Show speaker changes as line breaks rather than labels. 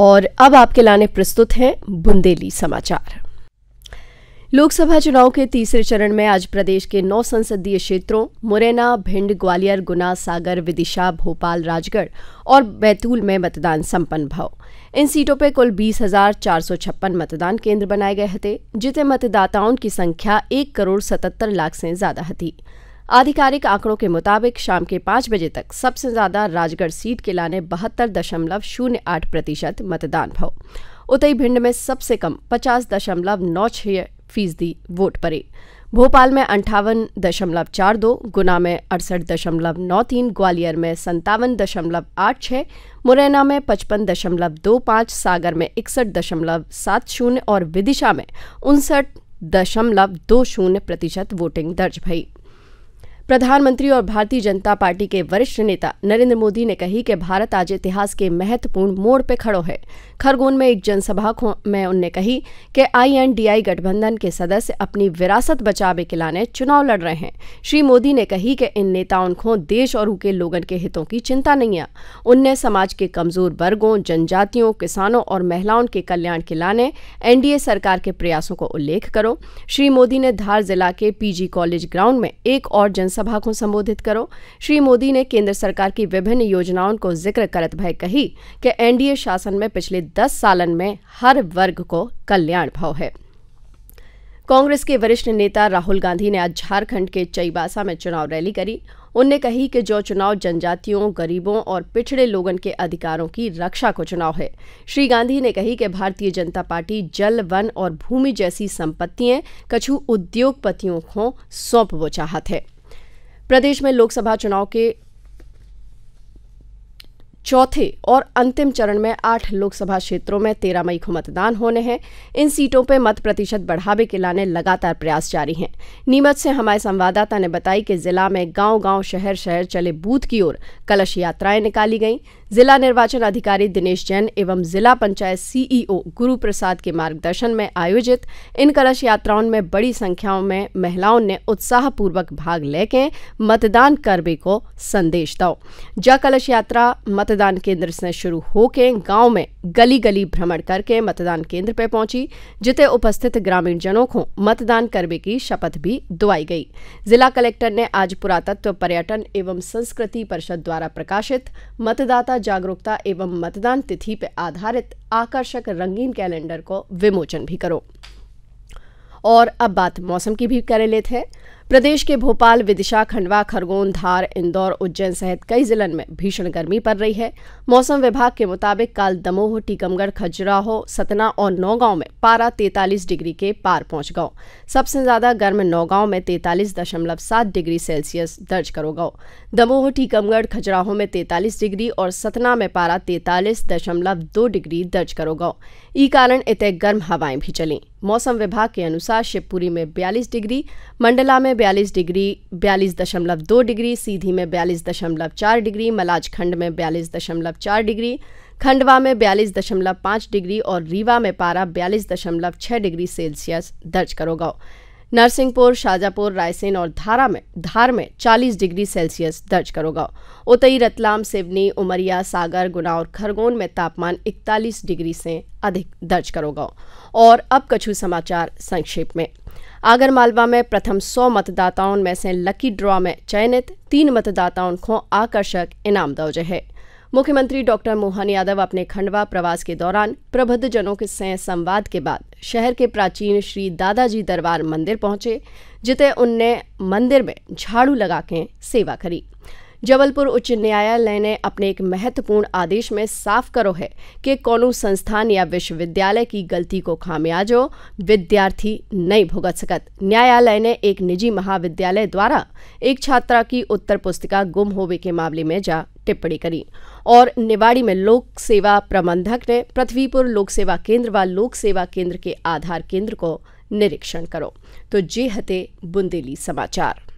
और अब आपके लाने प्रस्तुत हैं बुंदेली समाचार लोकसभा चुनाव के तीसरे चरण में आज प्रदेश के नौ संसदीय क्षेत्रों मुरैना भिंड ग्वालियर गुना सागर विदिशा भोपाल राजगढ़ और बैतूल में मतदान संपन्न भाव इन सीटों पर कुल बीस हजार चार सौ छप्पन मतदान केंद्र बनाए गए थे जिसे मतदाताओं की संख्या एक करोड़ सतहत्तर लाख से ज्यादा थी आधिकारिक आंकड़ों के मुताबिक शाम के पाँच बजे तक सबसे ज़्यादा राजगढ़ सीट के लाने बहत्तर दशमलव शून्य आठ प्रतिशत मतदान हो उतई भिंड में सबसे कम पचास दशमलव नौ छह फीसदी वोट पड़े भोपाल में अंठावन दशमलव चार दो गुना में अड़सठ दशमलव नौ तीन ग्वालियर में संतावन दशमलव आठ छः मुरैना में पचपन दशमलव दो पाँच सागर में इकसठ दशमलव सात शून्य और विदिशा में उनसठ दशमलव दो शून्य प्रतिशत वोटिंग दर्ज भई प्रधानमंत्री और भारतीय जनता पार्टी के वरिष्ठ नेता नरेंद्र मोदी ने कही कि भारत आज इतिहास के महत्वपूर्ण मोड़ पर खड़ो है खरगोन में एक जनसभा में उनने कही कि आईएनडीआई गठबंधन के सदस्य अपनी विरासत बचावे के लाने चुनाव लड़ रहे हैं श्री मोदी ने कही कि इन नेताओं को देश और उनके लोगों के हितों की चिंता नहीं है उनने समाज के कमजोर वर्गों जनजातियों किसानों और महिलाओं के कल्याण के लाने एनडीए सरकार के प्रयासों को उल्लेख करो श्री मोदी ने धार जिला के पीजी कॉलेज ग्राउंड में एक और जन जनसभा को संबोधित करो श्री मोदी ने केंद्र सरकार की विभिन्न योजनाओं को जिक्र करत भय कही कि एनडीए शासन में पिछले दस सालन में हर वर्ग को कल्याण भाव है कांग्रेस के वरिष्ठ नेता राहुल गांधी ने आज झारखंड के चईबासा में चुनाव रैली करी उनने कही कि जो चुनाव जनजातियों गरीबों और पिछड़े लोगों के अधिकारों की रक्षा को चुनाव है श्री गांधी ने कही कि भारतीय जनता पार्टी जल वन और भूमि जैसी संपत्तियां कछु उद्योगपतियों को सौंप वो चाहत है प्रदेश में लोकसभा चुनाव के चौथे और अंतिम चरण में आठ लोकसभा क्षेत्रों में तेरह मई को मतदान होने हैं इन सीटों पर मत प्रतिशत बढ़ावे के लाने लगातार प्रयास जारी हैं नीमच से हमारे संवाददाता ने बताई कि जिला में गांव गांव शहर शहर चले बूथ की ओर कलश यात्राएं निकाली गईं जिला निर्वाचन अधिकारी दिनेश जैन एवं जिला पंचायत सीईओ गुरु प्रसाद के मार्गदर्शन में आयोजित इन कलश यात्राओं में बड़ी संख्याओं में महिलाओं ने उत्साहपूर्वक भाग लेके मतदान करवे को संदेश दो जा कलश यात्रा मत मतदान केंद्र से शुरू होकर गांव में गली गली भ्रमण करके मतदान केंद्र पर पहुंची जिते उपस्थित ग्रामीण जनों को मतदान करने की शपथ भी दुआई गई जिला कलेक्टर ने आज पुरातत्व पर्यटन एवं संस्कृति परिषद द्वारा प्रकाशित मतदाता जागरूकता एवं मतदान तिथि पर आधारित आकर्षक रंगीन कैलेंडर को विमोचन भी करो और अब बात मौसम की भी कर लेते हैं प्रदेश के भोपाल विदिशा खंडवा खरगोन धार इंदौर उज्जैन सहित कई जिलों में भीषण गर्मी पड़ रही है मौसम विभाग के मुताबिक कल दमोह टीकमगढ़ खजुराहो सतना और नौगांव में पारा 43 डिग्री के पार पहुंच गांव सबसे ज्यादा गर्म नौगांव में 43.7 डिग्री सेल्सियस दर्ज करो गौ दमोह टीकमगढ़ खजुराहो में तैतालीस डिग्री और सतना में पारा तैतालीस डिग्री दर्ज करो गौ ई कारण इतने गर्म हवाएं भी चली मौसम विभाग के अनुसार शिवपुरी में 42 डिग्री मंडला में बयालीस डिग्री बयालीस दशमलव दो डिग्री सीधी में बयालीस दशमलव चार डिग्री मलाजखंड में बयालीस दशमलव चार डिग्री खंडवा में बयालीस दशमलव पाँच डिग्री और रीवा में पारा बयालीस दशमलव छः डिग्री सेल्सियस दर्ज करोगा नरसिंहपुर शाजापुर रायसेन और धारा में धार में 40 डिग्री सेल्सियस दर्ज करोगा उतई रतलाम सिवनी उमरिया सागर गुना और खरगोन में तापमान 41 डिग्री से अधिक दर्ज करोगा और अब कछु समाचार संक्षेप में आगरमालवा में प्रथम सौ मतदाताओं में से लकी ड्रॉ में चयनित तीन मतदाताओं को आकर्षक इनाम दर्ज है मुख्यमंत्री डॉक्टर मोहन यादव अपने खंडवा प्रवास के दौरान जनों के संवाद के बाद शहर के प्राचीन श्री दादाजी दरबार मंदिर पहुंचे जिते उनने मंदिर में झाड़ू लगा के सेवा करी जबलपुर उच्च न्यायालय ने अपने एक महत्वपूर्ण आदेश में साफ करो है कि कौन संस्थान या विश्वविद्यालय की गलती को खामियाजो विद्यार्थी नहीं भुगत सकत न्यायालय ने एक निजी महाविद्यालय द्वारा एक छात्रा की उत्तर पुस्तिका गुम होवे के मामले में जा टिप्पणी करी और निवाड़ी में लोक सेवा प्रबंधक ने पृथ्वीपुर लोक सेवा केंद्र व लोक सेवा केंद्र के आधार केंद्र को निरीक्षण करो तो जे हते बुंदेली समाचार